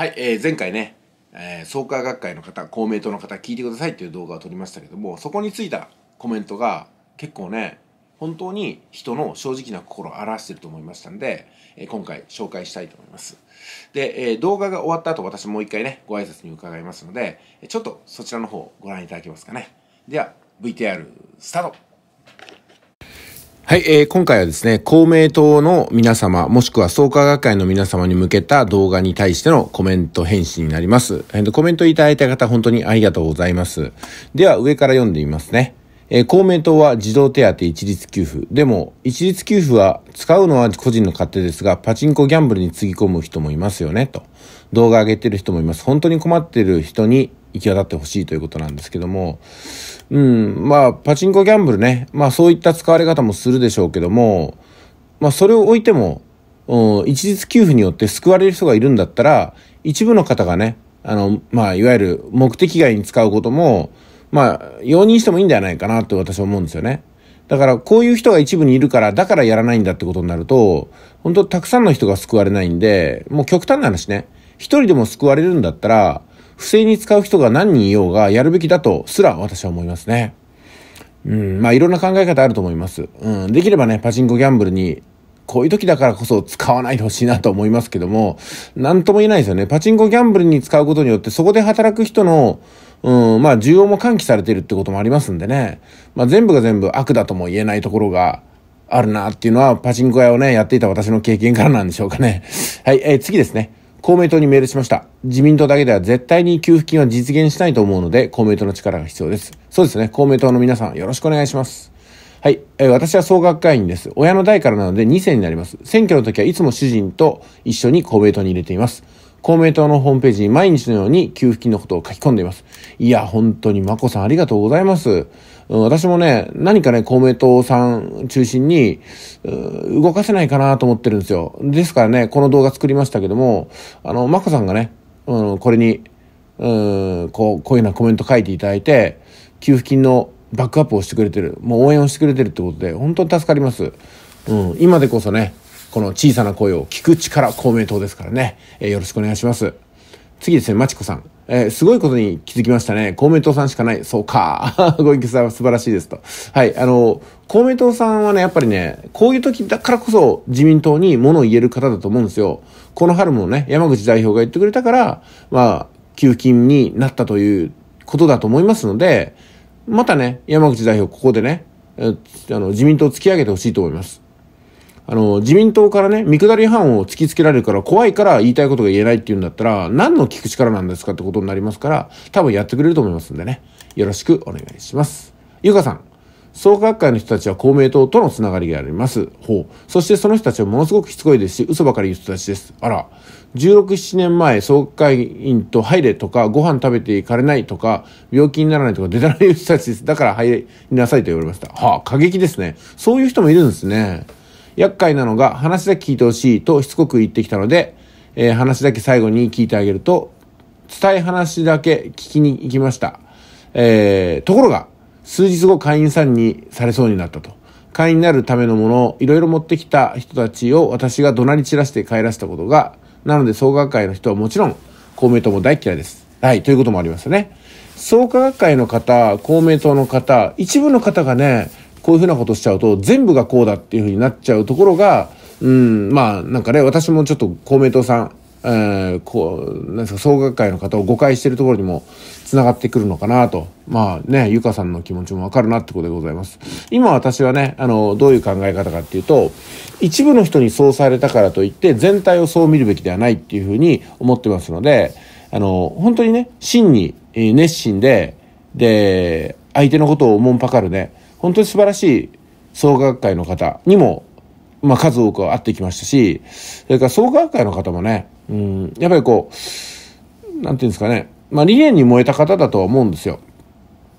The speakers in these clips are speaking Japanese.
はい、えー、前回ね、えー、創価学会の方、公明党の方、聞いてくださいっていう動画を撮りましたけども、そこについたコメントが結構ね、本当に人の正直な心を表してると思いましたんで、えー、今回紹介したいと思います。で、えー、動画が終わった後、私もう一回ね、ご挨拶に伺いますので、ちょっとそちらの方ご覧いただけますかね。では、VTR スタートはい、えー、今回はですね、公明党の皆様、もしくは創価学会の皆様に向けた動画に対してのコメント返信になります。えコメントいただいた方、本当にありがとうございます。では、上から読んでみますね。えー、公明党は児童手当一律給付。でも、一律給付は使うのは個人の勝手ですが、パチンコギャンブルにつぎ込む人もいますよね、と。動画上げてる人もいます。本当に困ってる人に行き渡ってほしいということなんですけども、うん、まあ、パチンコギャンブルね、まあそういった使われ方もするでしょうけども、まあそれを置いても、うん、一律給付によって救われる人がいるんだったら、一部の方がね、あの、まあ、いわゆる目的外に使うことも、まあ、容認してもいいんではないかなと私は思うんですよね。だから、こういう人が一部にいるから、だからやらないんだってことになると、本当たくさんの人が救われないんで、もう極端な話ね、一人でも救われるんだったら、不正に使う人が何人いようがやるべきだとすら私は思いますね。うん、まあいろんな考え方あると思います。うん、できればね、パチンコギャンブルにこういう時だからこそ使わないでほしいなと思いますけども、なんとも言えないですよね。パチンコギャンブルに使うことによって、そこで働く人の、うん、まあ、需要も喚起されてるってこともありますんでね。まあ、全部が全部悪だとも言えないところがあるなっていうのは、パチンコ屋をね、やっていた私の経験からなんでしょうかね。はい、えー、次ですね。公明党にメールしました。自民党だけでは絶対に給付金は実現しないと思うので、公明党の力が必要です。そうですね、公明党の皆さん、よろしくお願いします。はい。えー、私は総学会員です。親の代からなので2世になります。選挙の時はいつも主人と一緒に公明党に入れています。公明党のホームページに毎日のように給付金のことを書き込んでいます。いや、本当にまこさんありがとうございます。私もね、何かね、公明党さん中心に、動かせないかなと思ってるんですよ。ですからね、この動画作りましたけども、あの、まこさんがね、うん、これに、うん、こう、こういうようなコメント書いていただいて、給付金のバックアップをしてくれてる、もう応援をしてくれてるってことで、本当に助かります。うん、今でこそね、この小さな声を聞く力公明党ですからね、えー、よろしくお願いします。次ですね、まちこさん。えー、すごいことに気づきましたね。公明党さんしかない。そうか。ご意見さんは素晴らしいですと。はい、あの、公明党さんはね、やっぱりね、こういう時だからこそ自民党に物を言える方だと思うんですよ。この春もね、山口代表が言ってくれたから、まあ、給付金になったということだと思いますので、またね、山口代表ここでね、あの自民党を突き上げてほしいと思います。あの、自民党からね、見下り班を突きつけられるから怖いから言いたいことが言えないっていうんだったら、何の聞く力なんですかってことになりますから、多分やってくれると思いますんでね。よろしくお願いします。ゆかさん。創価学会の人たちは公明党とのつながりがあります。ほう。そしてその人たちはものすごくしつこいですし、嘘ばかり言う人たちです。あら。16、7年前、総会員と入れとか、ご飯食べていかれないとか、病気にならないとか、出たらない人たちです。だから入りなさいと言われました。はあ、過激ですね。そういう人もいるんですね。厄介なのが話だけ聞いてほしいとしつこく言ってきたので、えー、話だけ最後に聞いてあげると、伝え話だけ聞きに行きました。えー、ところが、数日後会員さんにされそうになったと。会員になるためのものをいろいろ持ってきた人たちを私が怒鳴り散らして帰らせたことが、なので創価学会の人はもちろん公明党も大嫌いです。はい、ということもありますね。創価学会の方、公明党の方、一部の方がね、こういうふうなことしちゃうと全部がこうだっていうふうになっちゃうところが、うん、まあなんかね私もちょっと公明党さん、えー、こうなんですか総学会の方を誤解してるところにもつながってくるのかなとまあねゆかさんの気持ちもわかるなってことでございます今私はねあのどういう考え方かっていうと一部の人にそうされたからといって全体をそう見るべきではないっていうふうに思ってますのであの本当にね真に熱心でで相手のことをおもんぱかるね本当に素晴らしい創価学会の方にも、まあ、数多く会ってきましたし、それから創価学会の方もね、うん、やっぱりこう、なんていうんですかね、まあ、理念に燃えた方だとは思うんですよ。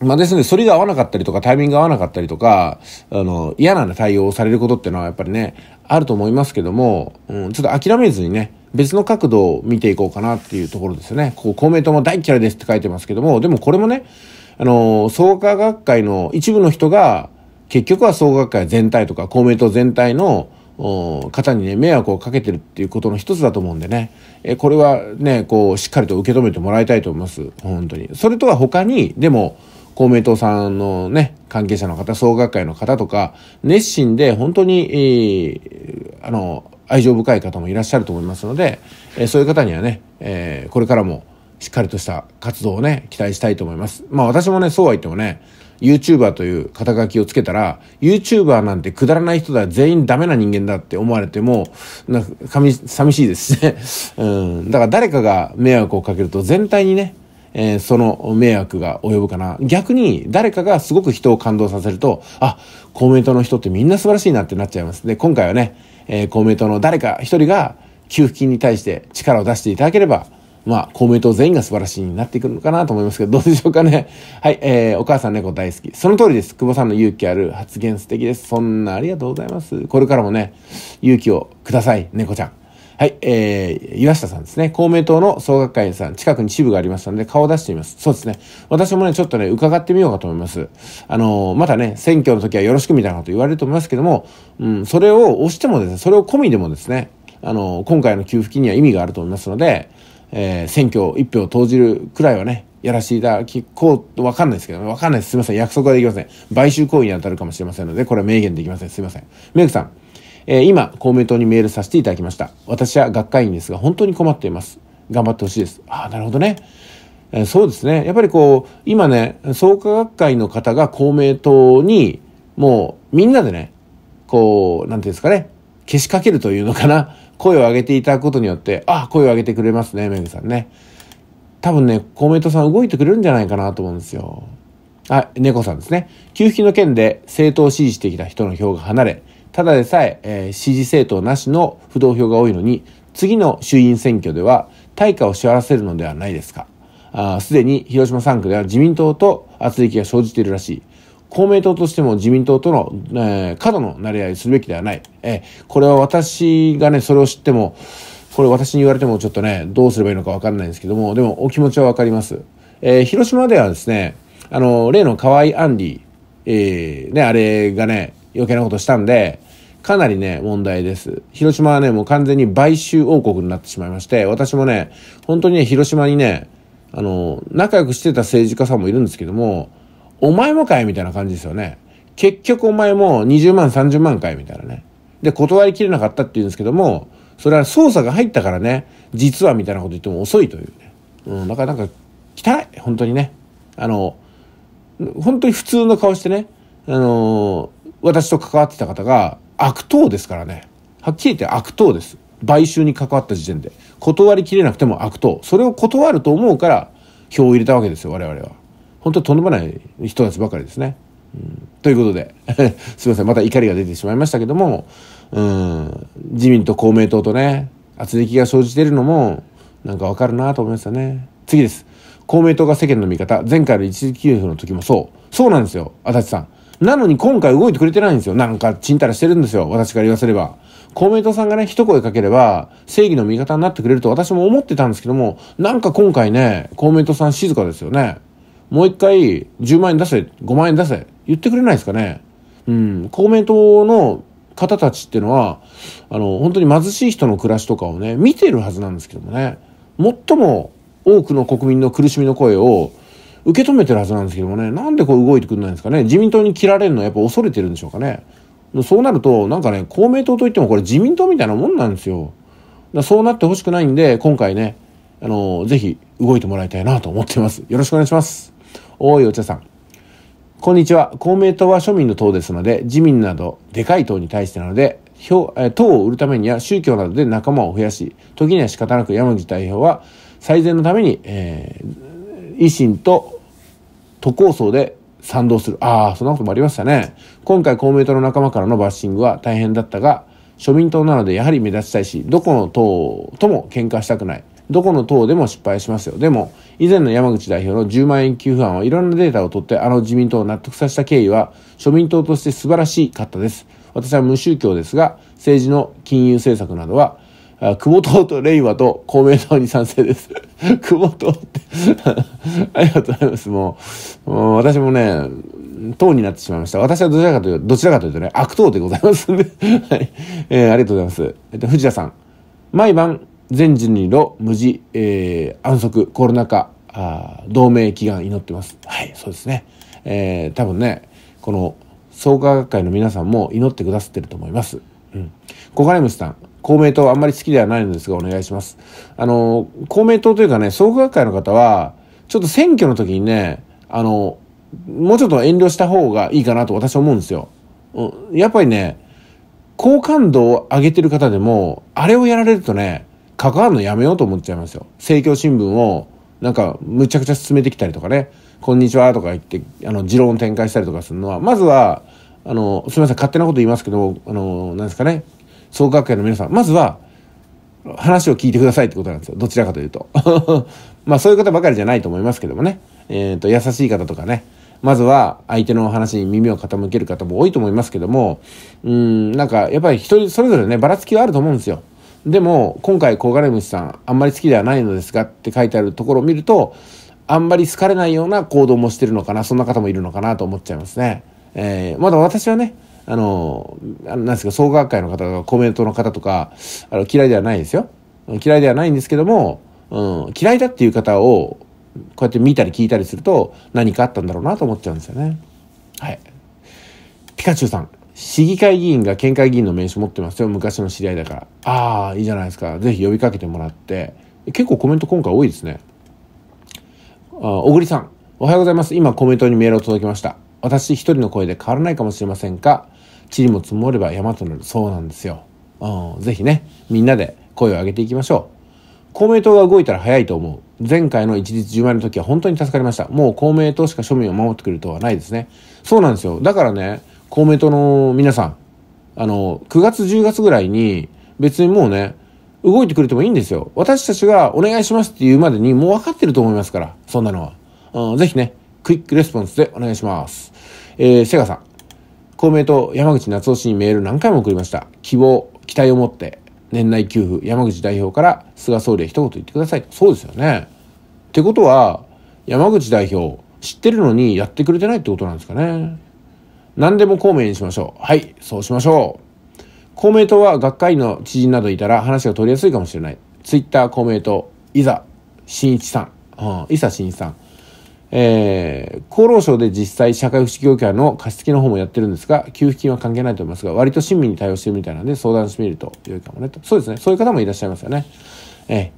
まあですね、それが合わなかったりとか、タイミングが合わなかったりとか、あの、嫌な対応をされることってのはやっぱりね、あると思いますけども、うん、ちょっと諦めずにね、別の角度を見ていこうかなっていうところですよね。こう、公明党も大嫌いですって書いてますけども、でもこれもね、あの、創価学会の一部の人が、結局は創価学会全体とか公明党全体の方にね、迷惑をかけてるっていうことの一つだと思うんでね、えこれはね、こう、しっかりと受け止めてもらいたいと思います。本当に。それとは他に、でも、公明党さんのね、関係者の方、総学会の方とか、熱心で本当に、えー、あの、愛情深い方もいらっしゃると思いますので、えー、そういう方にはね、えー、これからも、しっかりとした活動をね、期待したいと思います。まあ私もね、そうは言ってもね、YouTuber という肩書きをつけたら、YouTuber なんてくだらない人だ、全員ダメな人間だって思われても、なんか、寂しいですしね。うん。だから誰かが迷惑をかけると全体にね、えー、その迷惑が及ぶかな。逆に誰かがすごく人を感動させると、あ、公明党の人ってみんな素晴らしいなってなっちゃいます。で、今回はね、えー、公明党の誰か一人が給付金に対して力を出していただければ、まあ、公明党全員が素晴らしいになっていくのかなと思いますけど、どうでしょうかね。はい、えー、お母さん猫大好き。その通りです。久保さんの勇気ある発言素敵です。そんなありがとうございます。これからもね、勇気をください、猫ちゃん。はい、えー、岩下さんですね。公明党の総学会さん、近くに支部がありましたので、顔を出してみます。そうですね。私もね、ちょっとね、伺ってみようかと思います。あのー、またね、選挙の時はよろしくみたいなこと言われると思いますけども、うん、それを押してもですね、それを込みでもですね、あのー、今回の給付金には意味があると思いますので、えー、選挙一票を投じるくらいはね、やらせていただこう、わかんないですけどね。わかんないです。すいません。約束はできません。買収行為に当たるかもしれませんので、これは明言できません。すいません。メイクさん、えー、今、公明党にメールさせていただきました。私は学会員ですが、本当に困っています。頑張ってほしいです。ああ、なるほどね。えー、そうですね。やっぱりこう、今ね、創価学会の方が公明党に、もう、みんなでね、こう、なんていうんですかね、けしかけるというのかな。声を上げていただくことによって、あ、声を上げてくれますね、めぐさんね。多分ね、公明党さん動いてくれるんじゃないかなと思うんですよ。あ、猫さんですね。給付金の件で政党を支持してきた人の票が離れ、ただでさええー、支持政党なしの不動票が多いのに、次の衆院選挙では対価を支払わせるのではないですか。すでに広島3区では自民党と圧力が生じているらしい。公明党としても自民党との、えー、過度のなれ合いするべきではない。えー、これは私がね、それを知っても、これ私に言われてもちょっとね、どうすればいいのかわかんないんですけども、でもお気持ちはわかります。えー、広島ではですね、あの、例の河合案里、えー、ね、あれがね、余計なことしたんで、かなりね、問題です。広島はね、もう完全に買収王国になってしまいまして、私もね、本当にね、広島にね、あの、仲良くしてた政治家さんもいるんですけども、お前もかいみたいな感じですよね。結局お前も20万30万かいみたいなね。で、断りきれなかったって言うんですけども、それは捜査が入ったからね、実はみたいなこと言っても遅いというね。うん、だからなんか、汚い本当にね。あの、本当に普通の顔してね、あの私と関わってた方が悪党ですからね。はっきり言って悪党です。買収に関わった時点で。断りきれなくても悪党。それを断ると思うから、票を入れたわけですよ、我々は。本当とんでもない人たちばかりですね。うん、ということで すいませんまた怒りが出てしまいましたけども、うん、自民と公明党とね圧力が生じているのもなんかわかるなと思いましたね次です公明党が世間の味方前回の一時給付の時もそうそうなんですよ足立さんなのに今回動いてくれてないんですよなんかちんたらしてるんですよ私から言わせれば公明党さんがね一声かければ正義の味方になってくれると私も思ってたんですけどもなんか今回ね公明党さん静かですよねもう一回10万円出せ、5万円出せ、言ってくれないですかね。うん、公明党の方たちっていうのは、あの、本当に貧しい人の暮らしとかをね、見てるはずなんですけどもね、最も多くの国民の苦しみの声を受け止めてるはずなんですけどもね、なんでこう動いてくんないんですかね。自民党に切られるのはやっぱ恐れてるんでしょうかね。そうなると、なんかね、公明党といってもこれ自民党みたいなもんなんですよ。だそうなってほしくないんで、今回ね、あの、ぜひ動いてもらいたいなと思ってます。よろしくお願いします。おいお茶さん。こんにちは。公明党は庶民の党ですので、自民などでかい党に対してなので、票え党を売るためには宗教などで仲間を増やし、時には仕方なく山口代表は最善のために、えー、維新と都構想で賛同する。ああ、そんなこともありましたね。今回公明党の仲間からのバッシングは大変だったが、庶民党なのでやはり目立ちたいし、どこの党とも喧嘩したくない。どこの党でも失敗しますよ。でも、以前の山口代表の10万円給付案はいろんなデータを取ってあの自民党を納得させた経緯は庶民党として素晴らしかったです。私は無宗教ですが、政治の金融政策などは、久保党と令和と公明党に賛成です。久保党って ありがとうございます。もう、もう私もね、党になってしまいました。私はどちらかというと、どちらかというとね、悪党でございますんで はい。えー、ありがとうございます。えっと、藤田さん。毎晩、全人類の無事、えー、安息コロナ禍あ同盟祈願祈ってますはいそうですね、えー、多分ねこの創価学会の皆さんも祈ってくださってると思いますうん小金虫さん公明党あんまり好きではないのですがお願いしますあの公明党というかね創価学会の方はちょっと選挙の時にねあのもうちょっと遠慮した方がいいかなと私は思うんですよ、うん、やっぱりね好感度を上げてる方でもあれをやられるとね関わるのやめようと思っちゃいますよ。政教新聞をなんかむちゃくちゃ進めてきたりとかね、こんにちはとか言って、あの、持論展開したりとかするのは、まずは、あの、すみません、勝手なこと言いますけど、あの、なんですかね、創価学会の皆さん、まずは、話を聞いてくださいってことなんですよ。どちらかというと。まあそういう方ばかりじゃないと思いますけどもね。えっ、ー、と、優しい方とかね。まずは相手の話に耳を傾ける方も多いと思いますけども、うん、なんかやっぱり一人それぞれね、ばらつきはあると思うんですよ。でも今回コガネムシさんあんまり好きではないのですがって書いてあるところを見るとあんまり好かれないような行動もしてるのかなそんな方もいるのかなと思っちゃいますね。えー、まだ私はねあのなんですか総学会の方とかコメントの方とかあの嫌いではないですよ嫌いではないんですけども、うん、嫌いだっていう方をこうやって見たり聞いたりすると何かあったんだろうなと思っちゃうんですよね。はい、ピカチュウさん市議会議員が県会議員の名刺持ってますよ。昔の知り合いだから。ああ、いいじゃないですか。ぜひ呼びかけてもらって。結構コメント今回多いですね。あ小栗さん、おはようございます。今コメントにメールを届きました。私一人の声で変わらないかもしれませんが、塵も積もれば山となる。そうなんですよ。うん、ぜひね、みんなで声を上げていきましょう。公明党が動いたら早いと思う。前回の一律10万円の時は本当に助かりました。もう公明党しか庶民を守ってくれるとはないですね。そうなんですよ。だからね、公明党の皆さん、あの、9月10月ぐらいに、別にもうね、動いてくれてもいいんですよ。私たちがお願いしますって言うまでにもう分かってると思いますから、そんなのは。うん、ぜひね、クイックレスポンスでお願いします。えー、セガさん。公明党山口夏夫氏にメール何回も送りました。希望、期待を持って、年内給付、山口代表から菅総理へ一言言ってください。そうですよね。ってことは、山口代表、知ってるのにやってくれてないってことなんですかね。何でも公明にしましょう。はい、そうしましょう。公明党は学会の知人などいたら話が取りやすいかもしれない。ツイッター公明党、いざ、新一さん。うん、伊佐新一さん。えー、厚労省で実際社会福祉協会の貸付の方もやってるんですが、給付金は関係ないと思いますが、割と親身に対応してるみたいなんで相談してみると良いかもねと。そうですね。そういう方もいらっしゃいますよね。えー、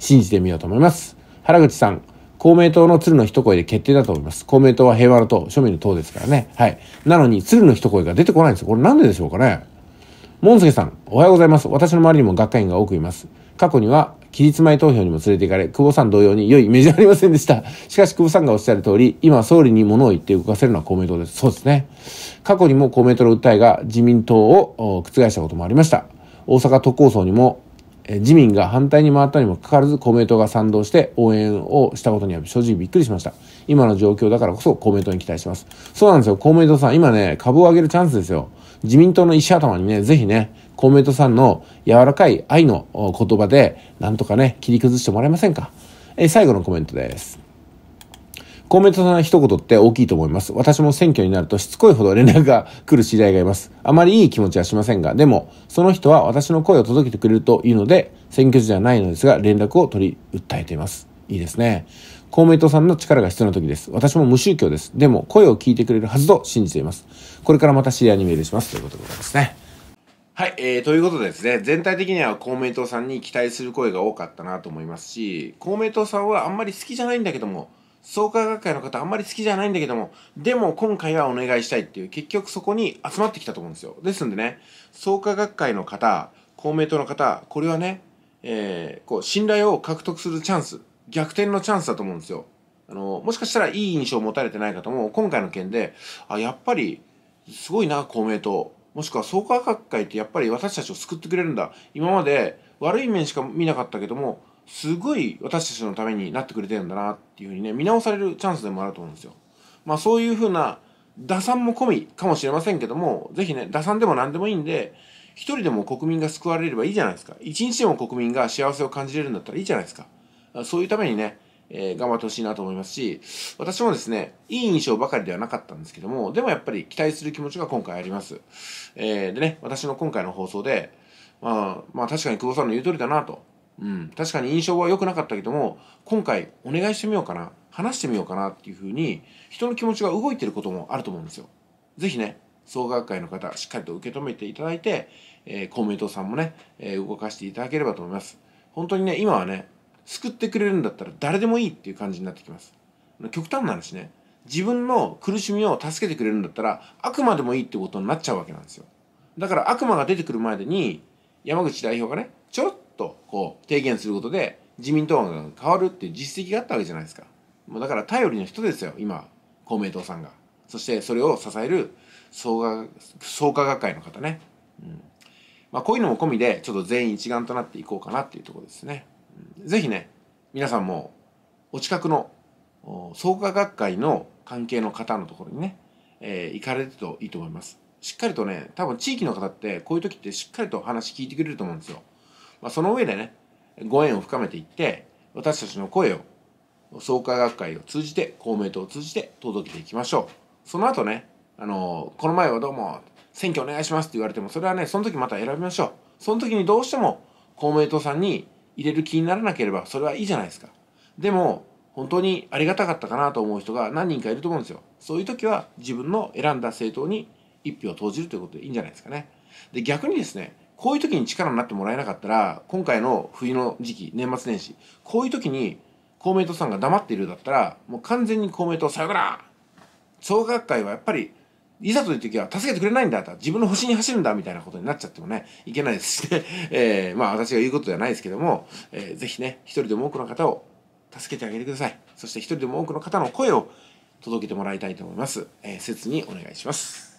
信じてみようと思います。原口さん。公明党の鶴の一声で決定だと思います。公明党は平和の党、庶民の党ですからね。はい。なのに、鶴の一声が出てこないんですよ。これなんででしょうかね。モンスケさん、おはようございます。私の周りにも学会員が多くいます。過去には、期日前投票にも連れて行かれ、久保さん同様に良いイメージありませんでした。しかし久保さんがおっしゃる通り、今総理に物を言って動かせるのは公明党です。そうですね。過去にも公明党の訴えが自民党を覆したこともありました。大阪都構想にも自民が反対に回ったにもかかわらず公明党が賛同して応援をしたことには正直びっくりしました。今の状況だからこそ公明党に期待します。そうなんですよ、公明党さん、今ね、株を上げるチャンスですよ。自民党の石頭にね、ぜひね、公明党さんの柔らかい愛の言葉で、なんとかね、切り崩してもらえませんか。え最後のコメントです。公明党さんの一言って大きいと思います。私も選挙になるとしつこいほど連絡が来る知り合いがいます。あまりいい気持ちはしませんが、でも、その人は私の声を届けてくれるというので、選挙時ではないのですが、連絡を取り、訴えています。いいですね。公明党さんの力が必要な時です。私も無宗教です。でも、声を聞いてくれるはずと信じています。これからまた知り合いにメールします。ということでございますね。はい、えー、ということでですね、全体的には公明党さんに期待する声が多かったなと思いますし、公明党さんはあんまり好きじゃないんだけども、創価学会の方あんまり好きじゃないんだけども、でも今回はお願いしたいっていう、結局そこに集まってきたと思うんですよ。ですんでね、創価学会の方、公明党の方、これはね、えー、こう、信頼を獲得するチャンス、逆転のチャンスだと思うんですよ。あの、もしかしたらいい印象を持たれてない方も、今回の件で、あ、やっぱり、すごいな、公明党。もしくは創価学会ってやっぱり私たちを救ってくれるんだ。今まで悪い面しか見なかったけども、すごい私たちのためになってくれてるんだなっていうふうにね見直されるチャンスでもあると思うんですよ。まあそういうふうな打算も込みかもしれませんけども是非ね打算でも何でもいいんで一人でも国民が救われればいいじゃないですか一日でも国民が幸せを感じれるんだったらいいじゃないですかそういうためにね、えー、頑張ってほしいなと思いますし私もですねいい印象ばかりではなかったんですけどもでもやっぱり期待する気持ちが今回あります、えー、でね私の今回の放送でまあ、まあ確かに久保さんの言う通りだなとうん、確かに印象は良くなかったけども今回お願いしてみようかな話してみようかなっていうふうに人の気持ちが動いてることもあると思うんですよ。ぜひね総学会の方しっかりと受け止めていただいて、えー、公明党さんもね、えー、動かしていただければと思います。本当にね今はね救ってくれるんだったら誰でもいいっていう感じになってきます。極端な話ね自分の苦しみを助けてくれるんだったら悪魔でもいいってことになっちゃうわけなんですよ。だから悪魔が出てくる前でに山口代表がねちょろっとこう提言することで自民党が変わるっていう実績があったわけじゃないですか。もうだから頼りの人ですよ、今、公明党さんが。そしてそれを支える創価創価学会の方ね。うんまあ、こういうのも込みで、ちょっと全員一丸となっていこうかなっていうところですね。うん、ぜひね、皆さんもお近くの創価学会の関係の方のところにね、えー、行かれるといいと思います。しっかりとね、多分地域の方ってこういう時ってしっかりと話聞いてくれると思うんですよ。まあ、その上でねご縁を深めていって私たちの声を創価学会を通じて公明党を通じて届けていきましょうその後ねあのこの前はどうも選挙お願いしますって言われてもそれはねその時また選びましょうその時にどうしても公明党さんに入れる気にならなければそれはいいじゃないですかでも本当にありがたかったかなと思う人が何人かいると思うんですよそういう時は自分の選んだ政党に一票を投じるということでいいんじゃないですかねで逆にですねこういう時に力になってもらえなかったら、今回の冬の時期、年末年始、こういう時に公明党さんが黙っているだったら、もう完全に公明党さよなら総価学会はやっぱり、いざという時は助けてくれないんだと、自分の星に走るんだみたいなことになっちゃってもね、いけないですしね、えー、まあ私が言うことではないですけども、えー、ぜひね、一人でも多くの方を助けてあげてください。そして一人でも多くの方の声を届けてもらいたいと思います。えー、切にお願いします。